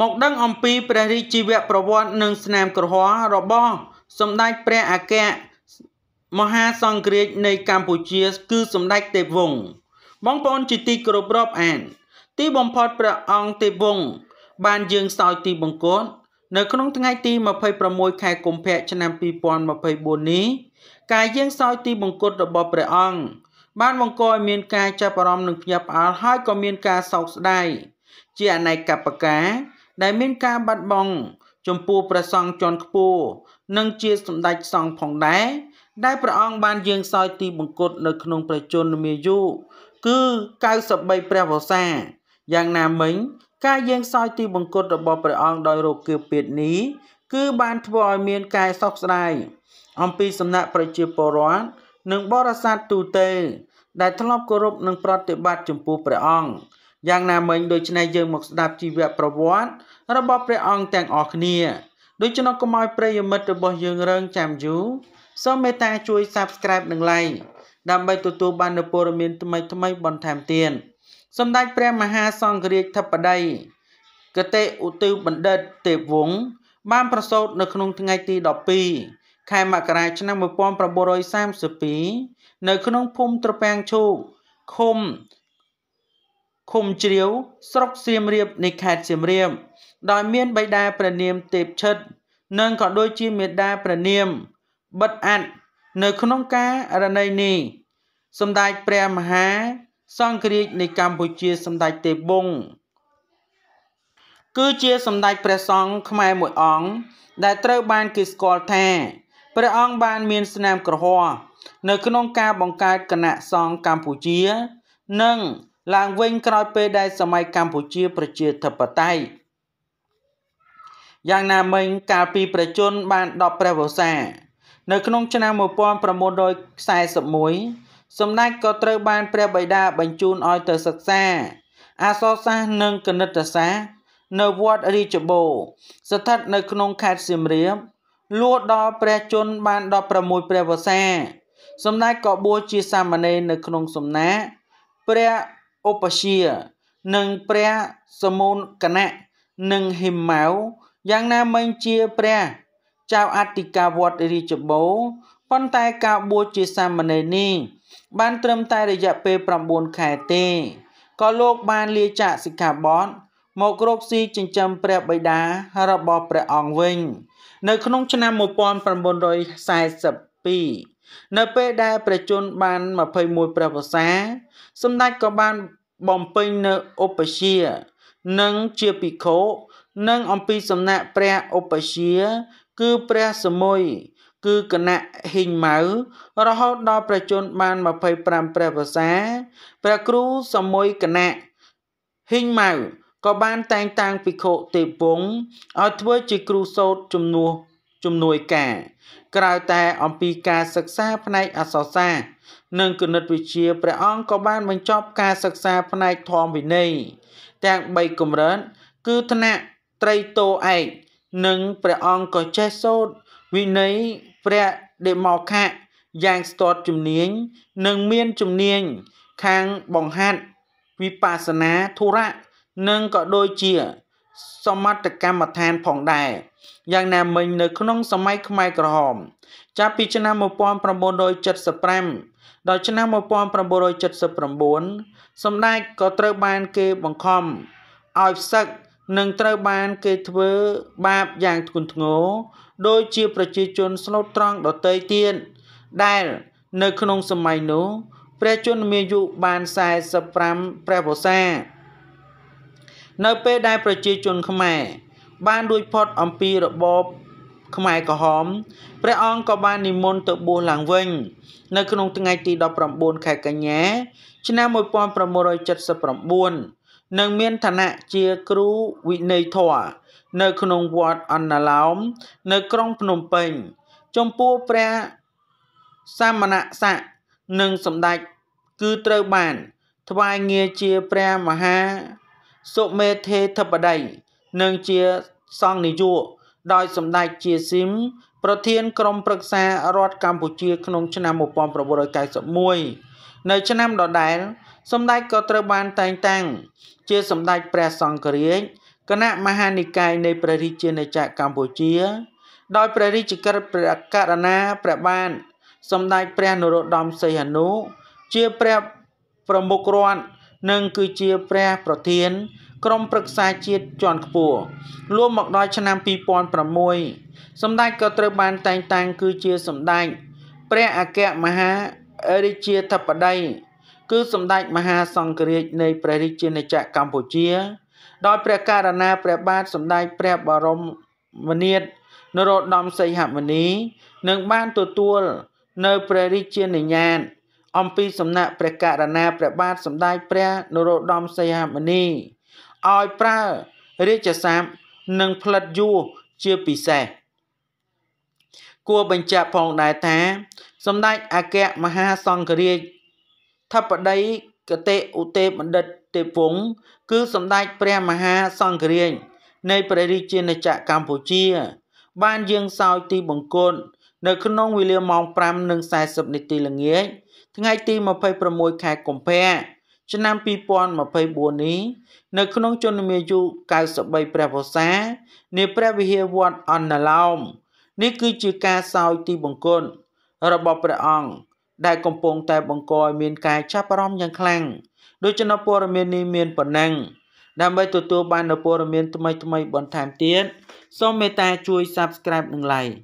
មកដឹងអំពីព្រះរាជីវប្រវត្តិនិងស្នាមក្រហមរបស់សម្ដេចព្រះអគ្គមហាសង្គ្រាចនៃកម្ពុជាគឺសម្ដេចទេពវង្សបងប្អូនជាទីគោរពរាប់អាន ទីបំផុតព្រះអង្គទេពវង្សបានយើងសោយទីបង្គន់នៅក្នុងថ្ងៃទី26ខែកុម្ភៈឆ្នាំ2024នេះ ការយាងសោយទីបង្គត់របស់ព្រះអង្គបានបង្កឲ្យមានការចាប់អារម្មណ៍និងភ្ញាក់ផ្អើលហើយក៏មានការសោកស្ដាយជាអនេកបកាដែលមានការបាត់បង់ចំពោះព្រះសង្ឃជាន់ខ្ពស់និងជាសម្ដេចសង្ឃផងដែរដែលព្រះអង្គបានយាងសោយទីបង្គត់នៅ ក្នុងព្រះជន្មាយុគឺ93ព្រះវស្សា យ៉ាងណាមិញការយាងសោយទីបង្គត់របស់ព្រះអង្គដោយរោគាពាតនេះគឺ បានធ្វើឲ្យមានការសោកស្ដាយអំពីសំណាក់ប្រជាពលរដ្ឋនិងបរិស័ទទូទៅដែលធ្លាប់គោរពនិងប្រតិបត្តិចំពោះព្រះអង្គយ៉ាងណាមិញដូច្នេះយើងមកស្ដាប់ជីវប្រវត្តិរបស់ព្រះអង្គទាំងអស់គ្នាដូច្នោះកុំឲ្យប្រិយមិត្តរបស់យើងរងចាំយូរសូមមេត្តា ជួយ Subscribe និង Like ដើម្បីទទួលបាននូវព័ត៌មានថ្មីៗបន្ថែមទៀតសម្ដេចព្រះមហាសង្ឃរាជធិបតីកតេឧទិបណ្ឌិតទេពវង្សបានប្រសូតនៅក្នុងថ្ងៃទី12ខែមករាឆ្នាំ1932នៅ ក្នុងភូមិត្រពាំងឈូកឃុំឃុំជ្រាវស្រុកសៀមរាបនៃខេត្តសៀមរាបដោយមានបិតាព្រះនាម ទេពឈិត និងក៏ដូចជាមេដាព្រះនាមបិទអាត់នៅក្នុងការរណីនេះសម្ដេចព្រះមហាសង្ឃរាជនៃកម្ពុជាសម្ដេចទេពវង្សគឺជាសម្ដេចព្រះសង្ឃខ្មែរមួយអង្គដែលត្រូវបានគេស្គាល់ថាព្រះអង្គបានមានស្នាមក្រហមនៅក្នុងការបង្កើតគណៈសង្ឃកម្ពុជានិងឡើងវិញក្រោយពេលដែលសម័យកម្ពុជាប្រជាធិបតេយ្យយ៉ាងណាមិញកាលពីប្រជជនបាន10ព្រះវស្សានៅក្នុងឆ្នាំ1941សម្ដេចក៏ត្រូវបានព្រះបិតាបញ្ជូនឲ្យទៅសិក្សាអក្សរសាស្ត្រនិងគណិតសាស្ត្រនៅវត្តរាជបូរស្ថិតនៅក្នុងខេត្តសៀមរាបលួដល់ព្រះជន្មបាន16ព្រះវស្សាសម្ដេចក៏បួសជាសាមណេរនៅក្នុងសំណាកព្រះឧបជានិងព្រះសមុនកណៈនិងហិម៉ៅយ៉ាងណាមិញជាព្រះចៅអធិការវត្តរាជបូរប៉ុន្តែការបួជជាសាមណេរនេះបានត្រឹមតែរយៈពេល9ខែទេក៏លោកបានលាចាកសិក្ខាបទមករកស៊ីចិញ្ចឹមព្រះបិតារបស់ព្រះអង្គវិញនៅក្នុងឆ្នាំ1942នៅពេលដែលព្រះជន្មបាន21ព្រះវស្សាសម្ដេចក៏បានបំពេញនៅឧបជា និងជាភិក្ខុនិងអំពីសំណាក់ព្រះឧបជា គឺព្រះសមុយគឺគណៈហ៊ីងម៉ៅរហូតដល់ប្រជជនបាន25ព្រះវស្សាព្រះគ្រូសមុយគណៈហ៊ីងម៉ៅក៏បានតែងតាំងភិក្ខុទេពងឲ្យធ្វើជាគ្រូសូត្រជំនួសជំនួយការក្រៅតែអំពីការសិក្សាផ្នែកអក្សរសាស្ត្រនិងគណិតវិទ្យាព្រះអង្គក៏បានបញ្ចប់ការសិក្សាផ្នែកធម៌វិន័យទាំង3កម្រិតគឺថ្នាក់ត្រីតោឯកនិងព្រះអង្គក៏ចេះសូត្រវិន័យព្រះដេមោខៈយ៉ាងស្ទាត់ជំនាញនិងមានជំនាញខាងបង្ហាត់វិបស្សនាធុរៈនិងក៏ដូចជាសមត្ថកម្មដ្ឋានផងដែរយ៉ាងណាមិញនៅក្នុងសម័យខ្មែរក្រហម ចាប់ពីឆ្នាំ1975ដល់ឆ្នាំ1979សម្ដេចក៏ត្រូវបានគេបង្ខំឲ្យផ្សឹកនិងត្រូវបានគេធ្វើបាបយ៉ាងធ្ងន់ធ្ងរដោយជាប្រជាជនស្លូតត្រង់ដតីទៀតដែលនៅក្នុងសម័យនោះ ព្រះជន្មាយុបាន45ព្រះវស្សានៅពេលដែល ប្រជាជនខ្មែរ បានរួចផុតអំពីរបបខ្មែរក្រហមព្រះអង្គក៏បាននិមន្តទៅបួសឡើងវិញនៅក្នុងថ្ងៃទី19ខែកញ្ញាឆ្នាំ1979និងមានឋានៈជាគ្រូវិន័យធម៌នៅក្នុងវត្តអណ្ណាឡោមនៅក្រុងភ្នំពេញ ចំពោះព្រះសាមណស័ក្តិនិងសម្ដេចគឺត្រូវបាន ថ្វាយងារជាព្រះមហាសុមេធេធិបតីនិងជាសង្ឃនាយកដោយសម្ដេចជាស៊ីមប្រធាន ក្រុមប្រឹក្សារដ្ឋកម្ពុជា ក្នុងឆ្នាំ1991នៅ ឆ្នាំដដែល សម្ដេចក៏ត្រូវបានតែងតាំង ជាសម្ដេចព្រះសង្ឃរាជគណៈមហានិកាយនៃព្រះរាជាណាចក្រកម្ពុជាដោយព្រះរាជក្រឹត្យព្រះករណាព្រះបាទសម្ដេចព្រះ នរោត្តមសីហនុជាព្រះប្រមុខរដ្ឋនិងគឺជាព្រះប្រធាន ក្រុមប្រឹក្សាជាតិជាន់ខ្ពស់រួមមកដល់ឆ្នាំ2006សម្ដេចក៏ត្រូវបានតែងតាំងគឺជាសម្ដេចព្រះអគ្គមហារាជាធិបតី គឺសម្ដេចមហាសង្ឃរាជនៃព្រះរាជាណាចក្រកម្ពុជា ដោយព្រះករណាព្រះ បាទសម្ដេចព្រះបរមនាថនរោត្តមសីហមុនីនឹងបានទទួល នៅព្រះរាជានុញ្ញាតអំពីសំណាក់ព្រះករណាព្រះបាទសម្ដេចព្រះនរោត្តមសីហមុនីឲ្យប្រើរាជស័ព្ទនិងផលិតយួរជាពិសេសគួរបញ្ជាក់ផងដែរថា សម្ដេចអគ្គមហាសង្ឃរាជធិបតីកតិឧទេបណ្ឌិតទេពងគឺសម្ដេចព្រះមហាសង្ឃរាជនៃព្រះរាជាណាចក្រកម្ពុជា បានយាងសោយទីបង្គន់នៅក្នុងវេលាម៉ោង5:40នាទីល្ងាចថ្ងៃទី26ខែកុម្ភៈឆ្នាំ2024នេះនៅក្នុងជន្មាយុ93ព្រះវស្សានៃព្រះវិហារវត្តអណ្ណឡោមនេះគឺជាការសោយទីបង្គន់របស់ព្រះអង្គដែលកំពុងតែបង្កឲ្យ មាន ការចាប់អារម្មណ៍យ៉ាងខ្លាំងដូច្នេះព័ត៌មាននេះមានប៉ុណ្ណឹងដើម្បីទទួលបាននូវព័ត៌មានថ្មីៗបន្ថែមទៀតសូមមេត្តាជួយ Subscribe និង Like